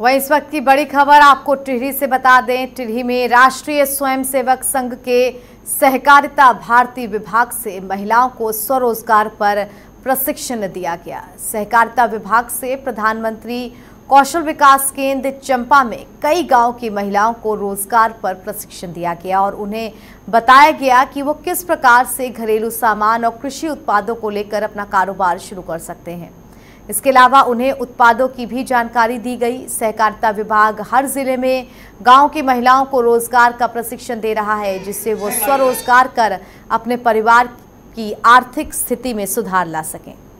वहीं इस वक्त की बड़ी खबर आपको टिहरी से बता दें टिहरी में राष्ट्रीय स्वयंसेवक संघ के सहकारिता भारती विभाग से महिलाओं को स्वरोजगार पर प्रशिक्षण दिया गया सहकारिता विभाग से प्रधानमंत्री कौशल विकास केंद्र चंपा में कई गांव की महिलाओं को रोजगार पर प्रशिक्षण दिया गया और उन्हें बताया गया कि वो किस प्रकार से घरेलू सामान और कृषि उत्पादों को लेकर अपना कारोबार शुरू कर सकते हैं इसके अलावा उन्हें उत्पादों की भी जानकारी दी गई सहकारिता विभाग हर जिले में गांव की महिलाओं को रोजगार का प्रशिक्षण दे रहा है जिससे वो स्वरोजगार कर अपने परिवार की आर्थिक स्थिति में सुधार ला सकें